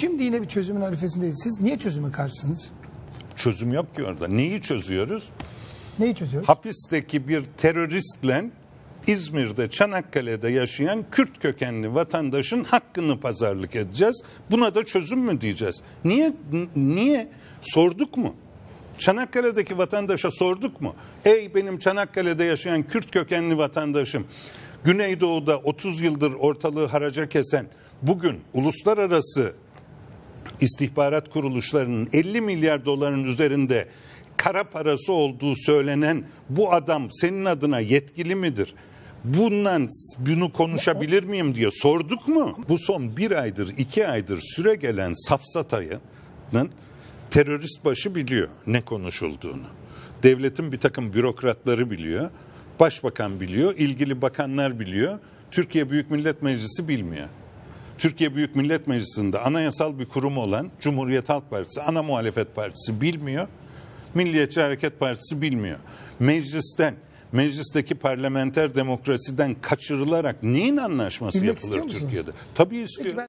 Şimdi yine bir çözümün arifesindeyiz. Siz niye çözüme karşısınız? Çözüm yok ki orada. Neyi çözüyoruz? Neyi çözüyoruz? Hapisteki bir teröristle İzmir'de, Çanakkale'de yaşayan Kürt kökenli vatandaşın hakkını pazarlık edeceğiz. Buna da çözüm mü diyeceğiz? Niye niye sorduk mu? Çanakkale'deki vatandaşa sorduk mu? Ey benim Çanakkale'de yaşayan Kürt kökenli vatandaşım, Güneydoğu'da 30 yıldır ortalığı haraca kesen, bugün uluslararası istihbarat kuruluşlarının 50 milyar doların üzerinde kara parası olduğu söylenen bu adam senin adına yetkili midir? Bundan bunu konuşabilir miyim diye sorduk mu? Bu son bir aydır, iki aydır süre gelen safsatayının terörist başı biliyor ne konuşulduğunu. Devletin bir takım bürokratları biliyor, başbakan biliyor, ilgili bakanlar biliyor, Türkiye Büyük Millet Meclisi bilmiyor. Türkiye Büyük Millet Meclisi'nde anayasal bir kurum olan Cumhuriyet Halk Partisi, ana muhalefet partisi bilmiyor. Milliyetçi Hareket Partisi bilmiyor. Meclisten, meclisteki parlamenter demokrasiden kaçırılarak neyin anlaşması Bilmek yapılır Türkiye'de? Tabii istiyorum.